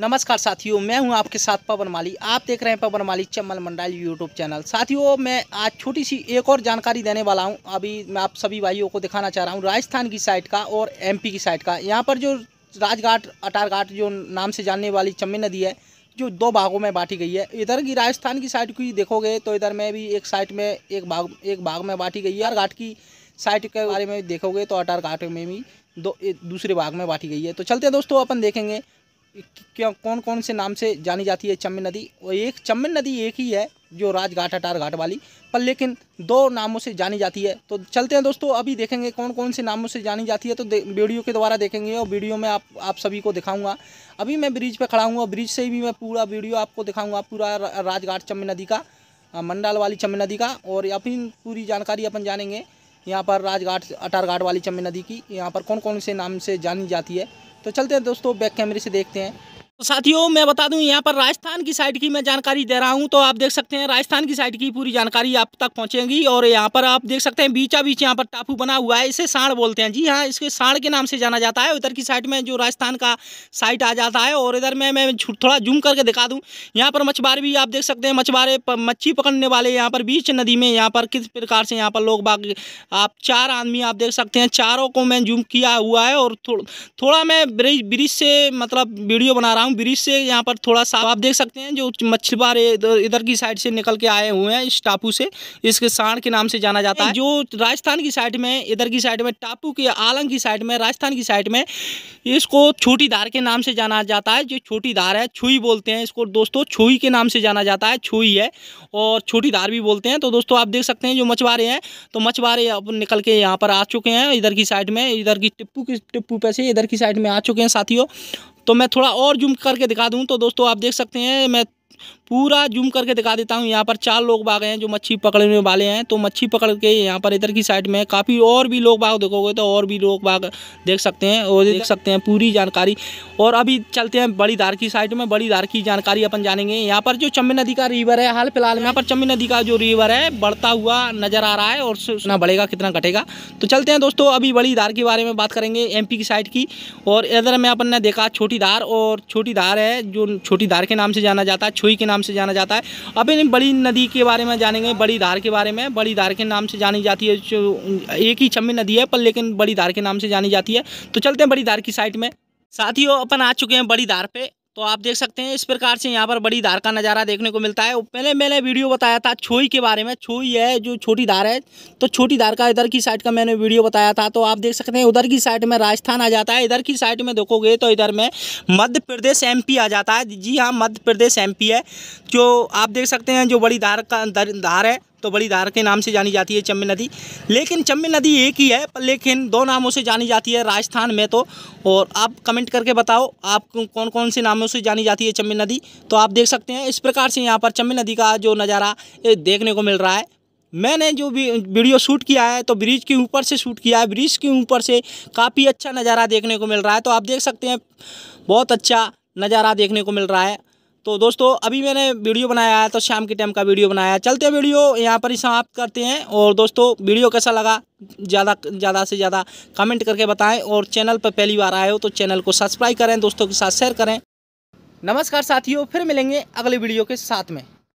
नमस्कार साथियों मैं हूं आपके साथ पवन माली आप देख रहे हैं पवन माली चम्बल मंडाल यूट्यूब चैनल साथियों मैं आज छोटी सी एक और जानकारी देने वाला हूं अभी मैं आप सभी भाइयों को दिखाना चाह रहा हूं राजस्थान की साइड का और एमपी की साइड का यहां पर जो राजघाट अटारघाट जो नाम से जानने वाली चम्बे नदी है जो दो भागों में बांटी गई है इधर की राजस्थान की साइड की देखोगे तो इधर में भी एक साइड में एक भाग एक भाग में बांटी गई है और घाट की साइड के बारे में देखोगे तो अटार घाट में भी दो दूसरे भाग में बांटी गई है तो चलते दोस्तों अपन देखेंगे क्या कौन कौन से नाम से जानी जाती है चम्बे नदी और एक चम्बे नदी एक ही है जो राजघाट अटार घाट वाली पर लेकिन दो नामों से जानी जाती है तो चलते हैं दोस्तों अभी देखेंगे कौन कौन से नामों से जानी जाती है तो वीडियो के द्वारा देखेंगे और वीडियो में आप आप सभी को दिखाऊंगा अभी मैं ब्रिज पर खड़ा हूँ और ब्रिज से भी मैं पूरा वीडियो आपको दिखाऊँगा पूरा राजघाट चम्बे नदी का मंडाल वाली चम्बे नदी का और अपनी पूरी जानकारी अपन जानेंगे यहाँ पर राजघाट अटारघाट वाली चम्बे नदी की यहाँ पर कौन कौन से नाम से जानी जाती है तो चलते हैं दोस्तों बैक कैमरे से देखते हैं तो साथियों मैं बता दूं यहाँ पर राजस्थान की साइड की मैं जानकारी दे रहा हूँ तो आप देख सकते हैं राजस्थान की साइड की पूरी जानकारी आप तक पहुँचेंगी और यहाँ पर आप देख सकते हैं बीचा बीच यहाँ पर टापू बना हुआ है इसे साढ़ बोलते हैं जी हाँ इसके साढ़ के नाम से जाना जाता है उधर की साइड में जो राजस्थान का साइड आ जाता है और इधर में मैं थोड़ा जूम करके दिखा दूँ यहाँ पर मछुआरे भी आप देख सकते हैं मछुआरे मच्छी पकड़ने वाले यहाँ पर बीच नदी में यहाँ पर किस प्रकार से यहाँ पर लोग बाग आप चार आदमी आप देख सकते हैं चारों को मैं जूम किया हुआ है और थोड़ा मैं ब्रिज से मतलब वीडियो बना रहा हूँ हूँ ब्रिज से यहाँ पर थोड़ा सा आप देख सकते हैं जो मछुआर इधर की साइड से निकल के आए हुए हैं इस टापू से इसके साण के नाम से जाना जाता है जो राजस्थान की साइड में इधर की साइड में टापू के आलंग की साइड में राजस्थान की साइड में इसको छोटी धार के नाम से जाना जाता है जो छोटी धार है छुई बोलते हैं इसको दोस्तों छुई के नाम से जाना जाता है छुई है और छोटी धार भी बोलते हैं तो दोस्तों आप देख सकते हैं जो मछुआरे हैं तो मछुआरे अब निकल के यहाँ पर आ चुके हैं इधर की साइड में इधर की टिप्पू की टिप्पू पैसे इधर की साइड में आ चुके हैं साथियों तो मैं थोड़ा और जूम करके दिखा दूँ तो दोस्तों आप देख सकते हैं मैं पूरा जूम करके दिखा देता हूँ यहाँ पर चार लोग बाग हैं जो मच्छी पकड़ने वाले हैं तो मच्छी पकड़ के यहाँ पर इधर की साइड में काफ़ी और भी लोग बाग देखोगे तो और भी लोग बाग देख सकते हैं और देख सकते हैं पूरी जानकारी और अभी चलते हैं बड़ी धार की साइड में बड़ी धार की जानकारी अपन जानेंगे यहाँ पर जो चम्बी नदी का रिवर है हाल फिलहाल यहाँ पर चम्बी नदी का जो रिवर है बढ़ता हुआ नजर आ रहा है और सुना बढ़ेगा कितना घटेगा तो चलते हैं दोस्तों अभी बड़ी धार के बारे में बात करेंगे एम की साइड की और इधर में अपन ने देखा छोटी धार और छोटी धार है जो छोटी धार के नाम से जाना जाता है छुई के नाम से जाना जाता है अब इन बड़ी नदी के बारे में जानेंगे बड़ी धार के बारे में बड़ी धार के नाम से जानी जाती है एक ही छम्बी नदी है पर लेकिन बड़ी धार के नाम से जानी जाती है तो चलते हैं बड़ी धार की साइड में साथियों अपन आ चुके हैं बड़ी धार पे तो आप देख सकते हैं इस प्रकार से यहाँ पर बड़ी धार का नज़ारा देखने को मिलता है पहले मैंने वीडियो बताया था छोई के बारे में छोई है जो छोटी धार है तो छोटी धार का इधर की साइड का मैंने वीडियो बताया था तो आप देख सकते हैं उधर की साइड में राजस्थान आ जाता है इधर की साइड में देखोगे तो इधर में मध्य प्रदेश एम आ जाता है जी हाँ मध्य प्रदेश एम है जो आप देख सकते हैं जो बड़ी धार का धार है तो बड़ी धार के नाम से जानी जाती है चम्बे नदी लेकिन चम्बे नदी एक ही है पर लेकिन दो नामों से जानी जाती है राजस्थान में तो और आप कमेंट करके बताओ आप कौन कौन से नामों से जानी जाती है चम्बे नदी तो आप देख सकते हैं इस प्रकार से यहाँ पर चम्बे नदी का जो नज़ारा देखने को मिल रहा है मैंने जो भी वीडियो शूट किया है तो ब्रिज के ऊपर से शूट किया है ब्रिज के ऊपर से काफ़ी अच्छा नज़ारा देखने को मिल रहा है तो आप देख सकते हैं बहुत अच्छा नज़ारा देखने को मिल रहा है तो दोस्तों अभी मैंने वीडियो बनाया है तो शाम के टाइम का वीडियो बनाया है चलते वीडियो यहाँ पर ही समाप्त करते हैं और दोस्तों वीडियो कैसा लगा ज़्यादा ज़्यादा से ज़्यादा कमेंट करके बताएं और चैनल पर पहली बार आए हो तो चैनल को सब्सक्राइब करें दोस्तों के साथ शेयर करें नमस्कार साथियों फिर मिलेंगे अगले वीडियो के साथ में